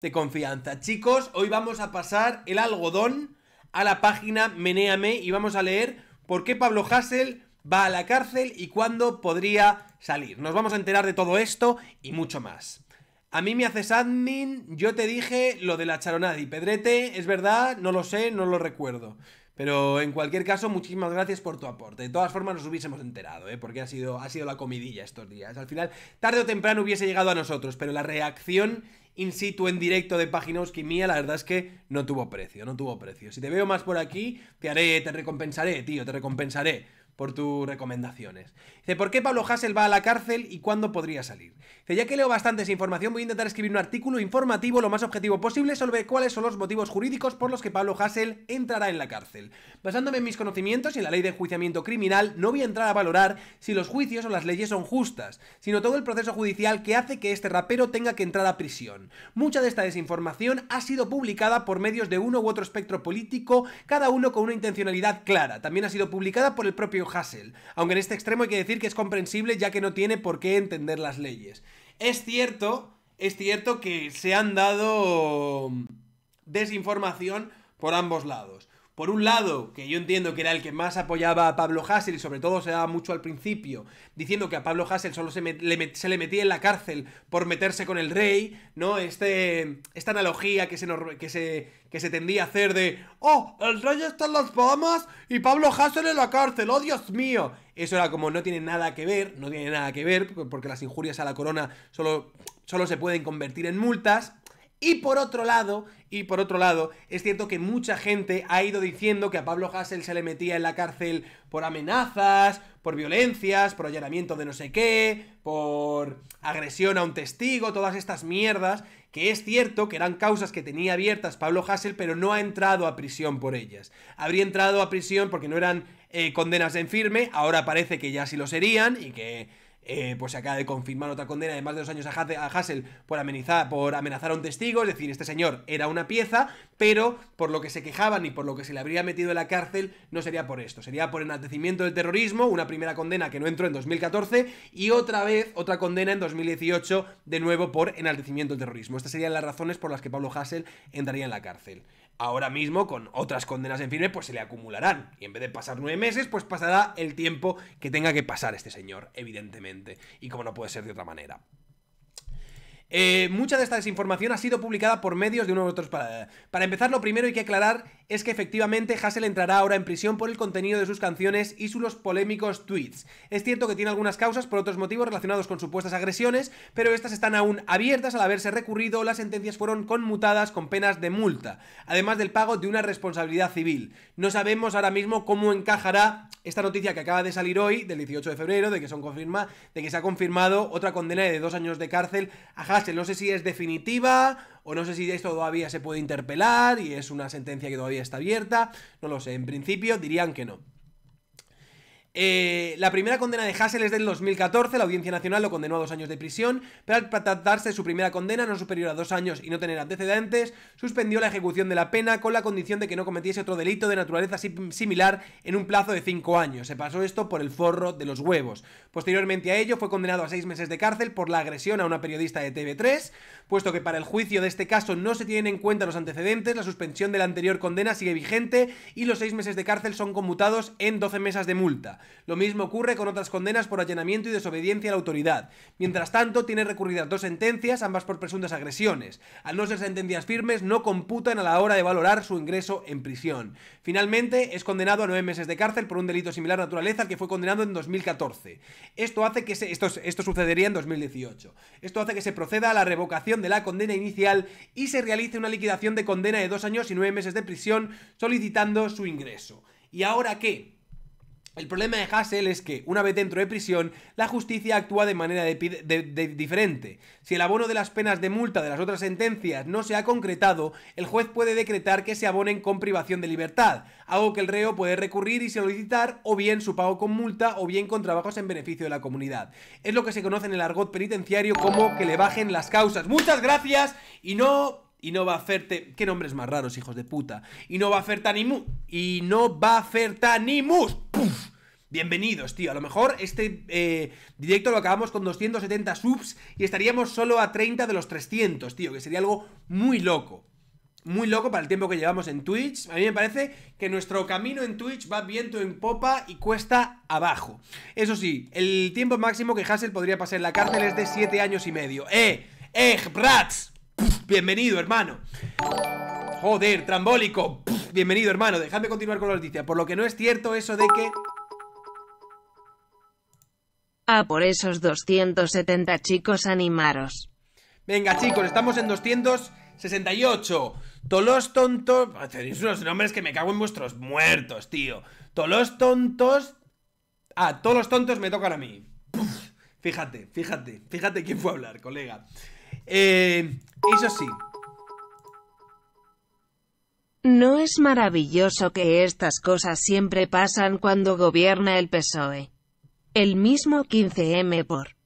de confianza. Chicos, hoy vamos a pasar el algodón a la página Menéame y vamos a leer por qué Pablo Hassel va a la cárcel y cuándo podría salir. Nos vamos a enterar de todo esto y mucho más. A mí me haces admin, yo te dije lo de la charonada y Pedrete, es verdad, no lo sé, no lo recuerdo. Pero en cualquier caso, muchísimas gracias por tu aporte. De todas formas, nos hubiésemos enterado, ¿eh? porque ha sido, ha sido la comidilla estos días. Al final, tarde o temprano hubiese llegado a nosotros, pero la reacción in situ en directo de Paginowski mía, la verdad es que no tuvo precio, no tuvo precio. Si te veo más por aquí, te haré, te recompensaré, tío, te recompensaré por tus recomendaciones. Dice, ¿por qué Pablo Hassel va a la cárcel y cuándo podría salir? Dice, ya que leo bastante esa información, voy a intentar escribir un artículo informativo lo más objetivo posible sobre cuáles son los motivos jurídicos por los que Pablo Hassel entrará en la cárcel. Basándome en mis conocimientos y en la ley de enjuiciamiento criminal, no voy a entrar a valorar si los juicios o las leyes son justas, sino todo el proceso judicial que hace que este rapero tenga que entrar a prisión. Mucha de esta desinformación ha sido publicada por medios de uno u otro espectro político, cada uno con una intencionalidad clara. También ha sido publicada por el propio Hassel, aunque en este extremo hay que decir que es comprensible ya que no tiene por qué entender las leyes. Es cierto, es cierto que se han dado mm, desinformación por ambos lados por un lado, que yo entiendo que era el que más apoyaba a Pablo Hassel y sobre todo se daba mucho al principio, diciendo que a Pablo Hassel solo se, le metía en la cárcel por meterse con el rey, ¿no? Este, esta analogía que se, que, se, que se tendía a hacer de, oh, el rey está en las Bahamas y Pablo Hassel en la cárcel, oh Dios mío. Eso era como no tiene nada que ver, no tiene nada que ver, porque las injurias a la corona solo, solo se pueden convertir en multas. Y por otro lado, y por otro lado, es cierto que mucha gente ha ido diciendo que a Pablo Hassel se le metía en la cárcel por amenazas, por violencias, por allanamiento de no sé qué, por agresión a un testigo, todas estas mierdas, que es cierto que eran causas que tenía abiertas Pablo Hassel, pero no ha entrado a prisión por ellas. Habría entrado a prisión porque no eran eh, condenas en firme, ahora parece que ya sí lo serían y que eh, pues se acaba de confirmar otra condena de más de dos años a, Hassel por amenazar, por amenazar a un testigo, es decir, este señor era una pieza, pero por lo que se quejaban y por lo que se le habría metido en la cárcel, no sería por esto, sería por enaltecimiento del terrorismo, una primera condena que no entró en 2014 y otra vez otra condena en 2018 de nuevo por enaltecimiento del terrorismo. Estas serían las razones por las que Pablo Hassel entraría en la cárcel. Ahora mismo, con otras condenas en firme, pues se le acumularán. Y en vez de pasar nueve meses, pues pasará el tiempo que tenga que pasar este señor, evidentemente. Y como no puede ser de otra manera. Eh, mucha de esta desinformación ha sido publicada por medios de uno u otros. Para, para empezar, lo primero hay que aclarar es que efectivamente Hassel entrará ahora en prisión por el contenido de sus canciones y sus polémicos tweets. Es cierto que tiene algunas causas por otros motivos relacionados con supuestas agresiones, pero estas están aún abiertas al haberse recurrido, las sentencias fueron conmutadas con penas de multa, además del pago de una responsabilidad civil. No sabemos ahora mismo cómo encajará esta noticia que acaba de salir hoy, del 18 de febrero, de que, son confirma, de que se ha confirmado otra condena de dos años de cárcel a Hassel no sé si es definitiva o no sé si esto todavía se puede interpelar y es una sentencia que todavía está abierta, no lo sé, en principio dirían que no. Eh, la primera condena de Hassel es del 2014, la Audiencia Nacional lo condenó a dos años de prisión, pero al tratarse su primera condena no superior a dos años y no tener antecedentes, suspendió la ejecución de la pena con la condición de que no cometiese otro delito de naturaleza similar en un plazo de cinco años. Se pasó esto por el forro de los huevos. Posteriormente a ello fue condenado a seis meses de cárcel por la agresión a una periodista de TV3, puesto que para el juicio de este caso no se tienen en cuenta los antecedentes, la suspensión de la anterior condena sigue vigente y los seis meses de cárcel son conmutados en 12 mesas de multa. Lo mismo ocurre con otras condenas por allanamiento y desobediencia a la autoridad. Mientras tanto, tiene recurridas dos sentencias, ambas por presuntas agresiones. Al no ser sentencias firmes, no computan a la hora de valorar su ingreso en prisión. Finalmente, es condenado a nueve meses de cárcel por un delito similar a naturaleza al que fue condenado en 2014. Esto hace que esto, esto sucedería en 2018. Esto hace que se proceda a la revocación de la condena inicial y se realice una liquidación de condena de dos años y nueve meses de prisión solicitando su ingreso. ¿Y ahora qué? El problema de Hassel es que, una vez dentro de prisión, la justicia actúa de manera diferente. Si el abono de las penas de multa de las otras sentencias no se ha concretado, el juez puede decretar que se abonen con privación de libertad, algo que el reo puede recurrir y solicitar o bien su pago con multa o bien con trabajos en beneficio de la comunidad. Es lo que se conoce en el argot penitenciario como que le bajen las causas. Muchas gracias y no y no va a hacerte. ¿Qué nombres más raros, hijos de puta? Y no va a hacerte animu. Y no va a hacerte animus. ¡Puf! Bienvenidos, tío. A lo mejor este eh, directo lo acabamos con 270 subs y estaríamos solo a 30 de los 300, tío, que sería algo muy loco. Muy loco para el tiempo que llevamos en Twitch. A mí me parece que nuestro camino en Twitch va viento en popa y cuesta abajo. Eso sí, el tiempo máximo que Hassel podría pasar en la cárcel es de 7 años y medio. ¡Eh! ¡Eh, brats! Bienvenido, hermano. Joder, trambólico. Bienvenido, hermano. Dejadme continuar con la noticia. Por lo que no es cierto eso de que. Ah, por esos 270 chicos, animaros. Venga, chicos, estamos en 268. Tolos tontos. Tenéis unos nombres que me cago en vuestros muertos, tío. Tolos tontos. Ah, todos los tontos me tocan a mí. Fíjate, fíjate, fíjate quién fue a hablar, colega. Eh, eso sí. ¿No es maravilloso que estas cosas siempre pasan cuando gobierna el PSOE? El mismo 15M por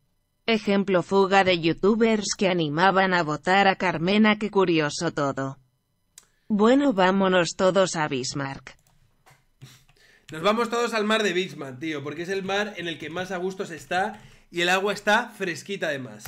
ejemplo fuga de youtubers que animaban a votar a Carmena que curioso todo. Bueno vámonos todos a Bismarck. Nos vamos todos al mar de Bismarck, tío, porque es el mar en el que más a gusto se está y el agua está fresquita además.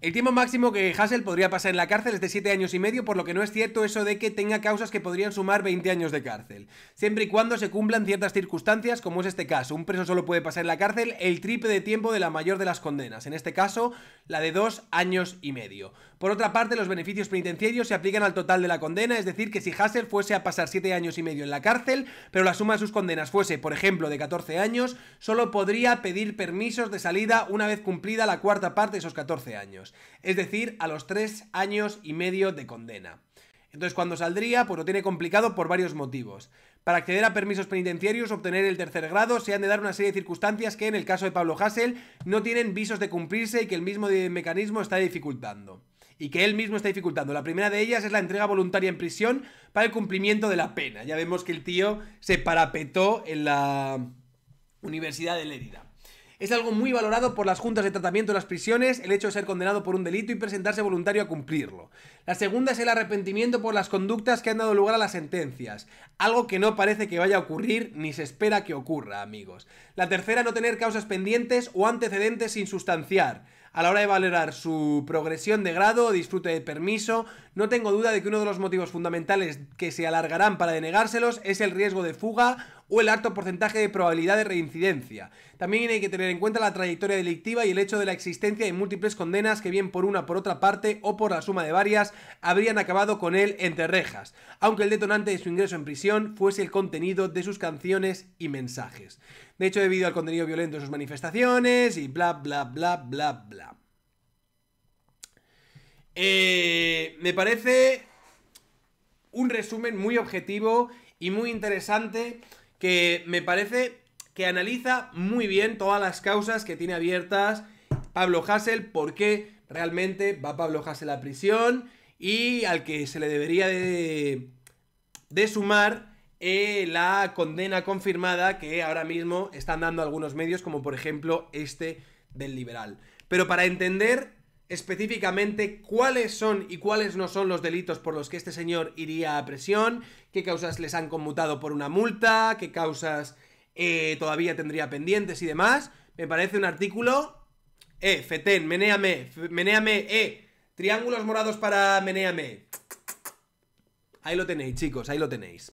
El tiempo máximo que Hassel podría pasar en la cárcel es de 7 años y medio, por lo que no es cierto eso de que tenga causas que podrían sumar 20 años de cárcel. Siempre y cuando se cumplan ciertas circunstancias, como es este caso. Un preso solo puede pasar en la cárcel el triple de tiempo de la mayor de las condenas, en este caso, la de 2 años y medio. Por otra parte, los beneficios penitenciarios se aplican al total de la condena, es decir, que si Hassel fuese a pasar 7 años y medio en la cárcel, pero la suma de sus condenas fuese, por ejemplo, de 14 años, solo podría pedir permisos de salida una vez cumplida la cuarta parte de esos 14 años es decir, a los tres años y medio de condena. Entonces, cuando saldría, pues lo tiene complicado por varios motivos. Para acceder a permisos penitenciarios, obtener el tercer grado, se han de dar una serie de circunstancias que, en el caso de Pablo Hassel, no tienen visos de cumplirse y que el mismo mecanismo está dificultando. Y que él mismo está dificultando. La primera de ellas es la entrega voluntaria en prisión para el cumplimiento de la pena. Ya vemos que el tío se parapetó en la Universidad de Lérida. Es algo muy valorado por las juntas de tratamiento de las prisiones, el hecho de ser condenado por un delito y presentarse voluntario a cumplirlo. La segunda es el arrepentimiento por las conductas que han dado lugar a las sentencias, algo que no parece que vaya a ocurrir ni se espera que ocurra, amigos. La tercera, no tener causas pendientes o antecedentes sin sustanciar a la hora de valorar su progresión de grado, o disfrute de permiso. No tengo duda de que uno de los motivos fundamentales que se alargarán para denegárselos es el riesgo de fuga o el alto porcentaje de probabilidad de reincidencia. También hay que tener en cuenta la trayectoria delictiva y el hecho de la existencia de múltiples condenas que bien por una, por otra parte o por la suma de varias habrían acabado con él entre rejas, aunque el detonante de su ingreso en prisión fuese el contenido de sus canciones y mensajes de hecho debido al contenido violento de sus manifestaciones y bla, bla, bla, bla, bla. Eh, me parece un resumen muy objetivo y muy interesante que me parece que analiza muy bien todas las causas que tiene abiertas Pablo Hassel, por qué realmente va Pablo Hassel a prisión y al que se le debería de, de sumar eh, la condena confirmada que ahora mismo están dando algunos medios, como por ejemplo este del liberal. Pero para entender específicamente cuáles son y cuáles no son los delitos por los que este señor iría a presión, qué causas les han conmutado por una multa, qué causas eh, todavía tendría pendientes y demás, me parece un artículo... Eh, Feten, menéame, menéame, eh, triángulos morados para menéame. Ahí lo tenéis, chicos, ahí lo tenéis.